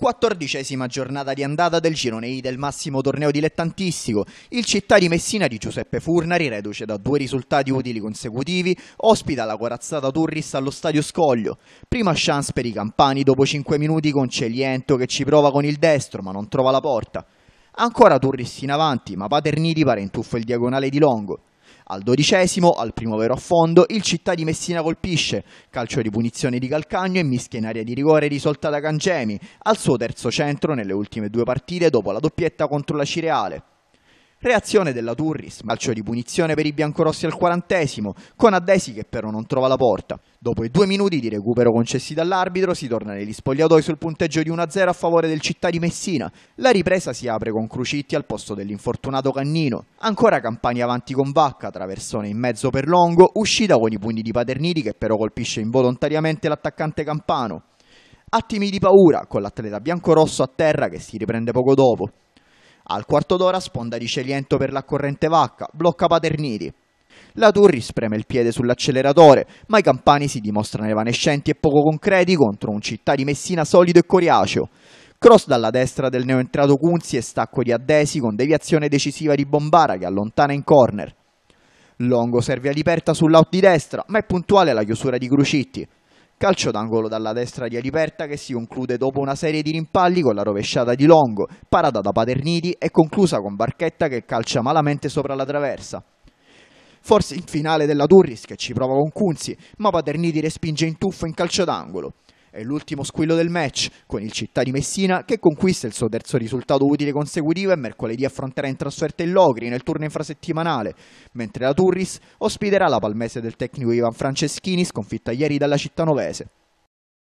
Quattordicesima giornata di andata del girone I del massimo torneo dilettantistico. Il città di Messina di Giuseppe Furnari, reduce da due risultati utili consecutivi, ospita la corazzata Turris allo stadio Scoglio. Prima chance per i campani dopo 5 minuti con Celiento che ci prova con il destro ma non trova la porta. Ancora Turris in avanti, ma Paterniti pare in tuffo il diagonale di Longo. Al dodicesimo, al primo vero affondo, il Città di Messina colpisce, calcio di punizione di Calcagno e mischia in area di rigore risolta da Cangemi, al suo terzo centro nelle ultime due partite dopo la doppietta contro la Cireale. Reazione della Turri, smalcio di punizione per i biancorossi al quarantesimo, con Addesi che però non trova la porta. Dopo i due minuti di recupero concessi dall'arbitro si torna negli spogliatoi sul punteggio di 1-0 a favore del città di Messina. La ripresa si apre con Crucitti al posto dell'infortunato Cannino. Ancora Campani avanti con Vacca, traversone in mezzo per Longo, uscita con i pugni di Paterniti che però colpisce involontariamente l'attaccante Campano. Attimi di paura con l'atleta biancorosso a terra che si riprende poco dopo. Al quarto d'ora sponda di Celiento per la corrente vacca, blocca Paterniti. La Turri spreme il piede sull'acceleratore, ma i campani si dimostrano evanescenti e poco concreti contro un città di Messina solido e coriaceo. Cross dalla destra del neoentrato Cunzi e stacco di Addesi con deviazione decisiva di Bombara che allontana in corner. Longo serve all'iperta sull'out di destra, ma è puntuale la chiusura di Crucitti. Calcio d'angolo dalla destra di Aliperta che si conclude dopo una serie di rimpalli con la rovesciata di Longo, parata da Paterniti e conclusa con Barchetta che calcia malamente sopra la traversa. Forse in finale della Turris che ci prova con Cunzi, ma Paterniti respinge in tuffo in calcio d'angolo. È l'ultimo squillo del match, con il Città di Messina che conquista il suo terzo risultato utile consecutivo e mercoledì affronterà in trasferta il Logri nel turno infrasettimanale, mentre la Turris ospiterà la palmese del tecnico Ivan Franceschini sconfitta ieri dalla Città Novese.